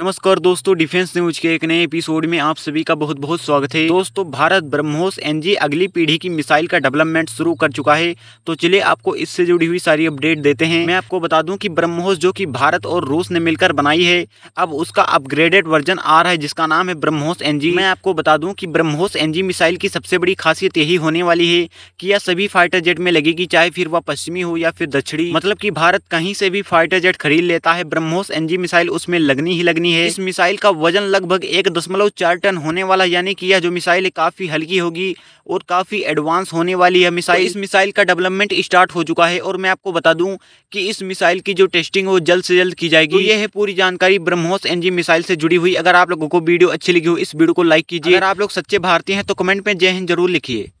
नमस्कार दोस्तों defence news के एक नए एपिसोड में आप सभी का बहुत बहुत स्वागत है दोस्तों भारत ब्रह्मोस एनजी अगली पीढ़ी की मिसाइल का डेवलपमेंट शुरू कर चुका है तो चलिए आपको इससे जुड़ी हुई सारी अपडेट देते हैं मैं आपको बता दूं कि ब्रह्मोस जो कि भारत और रूस ने मिलकर बनाई है अब उसका अपग्रेडेड वर्जन आ रहा है जिसका नाम है ब्रह्मोस एनजी मैं आपको बता दूँ की ब्रह्मोस एनजी मिसाइल की सबसे बड़ी खासियत यही होने वाली है की यह सभी फाइटर जेट में लगेगी चाहे फिर वह पश्चिमी हो या फिर दक्षिणी मतलब की भारत कहीं से भी फाइटर जेट खरीद लेता है ब्रह्मोस एनजी मिसाइल उसमें लगनी ही लगनी बनी है इस मिसाइल का वजन लगभग एक दशमलव चार टन होने वाला यानी कि यह जो मिसाइल है काफ़ी हल्की होगी और काफ़ी एडवांस होने वाली है मिसाइल तो इस मिसाइल का डेवलपमेंट स्टार्ट हो चुका है और मैं आपको बता दूं कि इस मिसाइल की जो टेस्टिंग वो जल्द से जल्द की जाएगी तो यह है पूरी जानकारी ब्रह्मोस एनजी मिसाइल से जुड़ी हुई अगर आप लोगों को वीडियो अच्छी लगी हो इस वीडियो को लाइक कीजिए अगर आप लोग सच्चे भारतीय हैं तो कमेंट में जय हिंद जरूर लिखिए